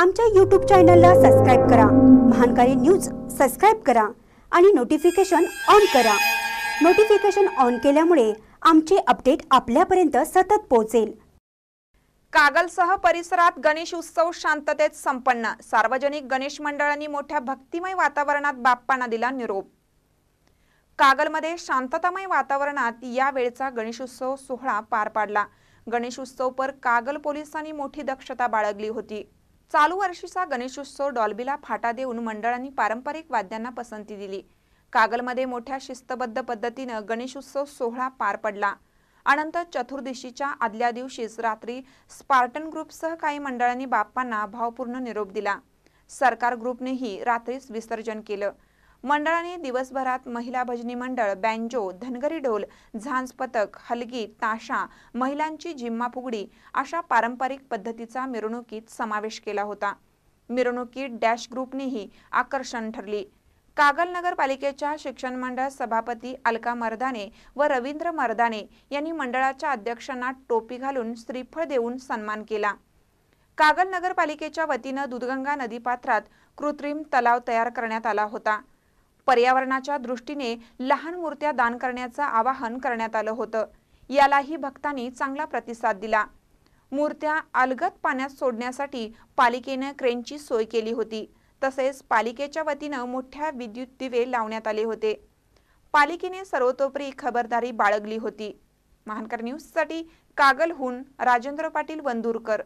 आमच्या यूट्यूब चॅनलला सबस्क्राईब करा महानकारी न्यूज सबस्क्राईब करा आणि नोटिफिकेशन ऑन करा नोटिफिकेशन ऑन केल्यामुळे आमचे अपडेट आपल्यापर्यंत सतत पोहोचेल कागलसह परिसरात गणेश उत्सव शांततेत संपन्न सार्वजनिक गणेश मंडळांनी मोठ्या भक्तिमय वातावरणात बाप्पांना दिला निरोप कागलमध्ये शांततामय वातावरणात या गणेश गणेशोत्सव सोहळा पार पाडला उत्सव पर कागल पोलिसांनी मोठी दक्षता बाळगली होती चालू वर्षीचा गणेशोत्सव डॉल्बीला फाटा देऊन मंडळांनी पारंपरिक वाद्यांना पसंती दिली कागलमध्ये मोठ्या शिस्तबद्ध पद्धतीनं गणेशोत्सव सोहळा पार पडला अनंत चतुर्दशीच्या आदल्या दिवशीच रात्री स्पार्टन ग्रुपसह काही मंडळांनी बाप्पांना भावपूर्ण निरोप दिला सरकार ग्रुपनेही रात्रीच विसर्जन केलं मंडळाने दिवसभरात महिला भजनी मंडळ बँजो धनगरी ढोल झांज पथक हलगी ताशा महिलांची जिम्मा फुगडी अशा पारंपरिक पद्धतीचा मिरवणुकीत समावेश केला होता मिरवणुकीत डॅश ग्रुपनेही आकर्षण ठरली कागल नगरपालिकेच्या शिक्षण मंडळ सभापती अलका मर्दाने व रवींद्र मर्दाने यांनी मंडळाच्या अध्यक्षांना टोपी घालून श्रीफळ देऊन सन्मान केला कागल नगरपालिकेच्या वतीनं दुधगंगा नदीपात्रात कृत्रिम तलाव तयार करण्यात आला होता पर्यावरणाच्या दृष्टीने लहान मूर्त्या दान करण्याचं आवाहन करण्यात आलं होतं यालाही भक्तांनी चांगला प्रतिसाद दिला मूर्त्या अलगत पाण्यात सोडण्यासाठी पालिकेनं क्रेनची सोय केली होती तसेच पालिकेच्या वतीनं मोठ्या विद्युत दिवे लावण्यात आले होते पालिकेने सर्वतोपरी खबरदारी बाळगली होती महानकर न्यूजसाठी कागलहून राजेंद्र पाटील बंदूरकर